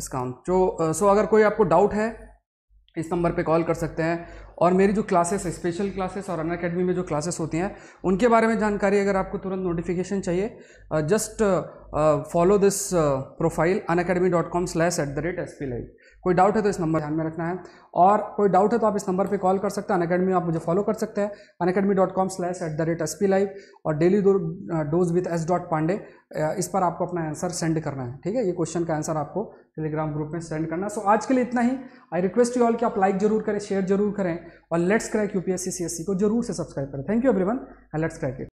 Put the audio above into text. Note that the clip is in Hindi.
डिस्काउंट जो सो अगर कोई आपको डाउट है इस नंबर पे कॉल कर सकते हैं और मेरी जो क्लासेस स्पेशल क्लासेस और अन अकेडमी में जो क्लासेस होती हैं उनके बारे में जानकारी अगर आपको तुरंत नोटिफिकेशन चाहिए just follow this profile unacademy dot com slash at the rate S P live कोई डाउट है तो इस नंबर ध्यान में रखना है और कोई डाउट है तो आप इस नंबर पे कॉल कर सकते हैं अन अकेडमी आप मुझे फॉलो कर सकते हैं unacademy dot com slash at the rate S P live और डेली दो dose with S dot Pandey इस पर आपको अपना आंसर सेंड करना है ठीक है ये क्वेश्चन का आंसर आपको टेलीग्राम ग्रुप में सेंड करना सो so, आज के लिए इतना ही आई रिक्वेस्ट यू ऑल कि आप लाइक जरूर करें शेयर जरूर करें और लेट्स क्रैक एस सी को जरूर से सब्सक्राइब करें thank you everyone and let's crack it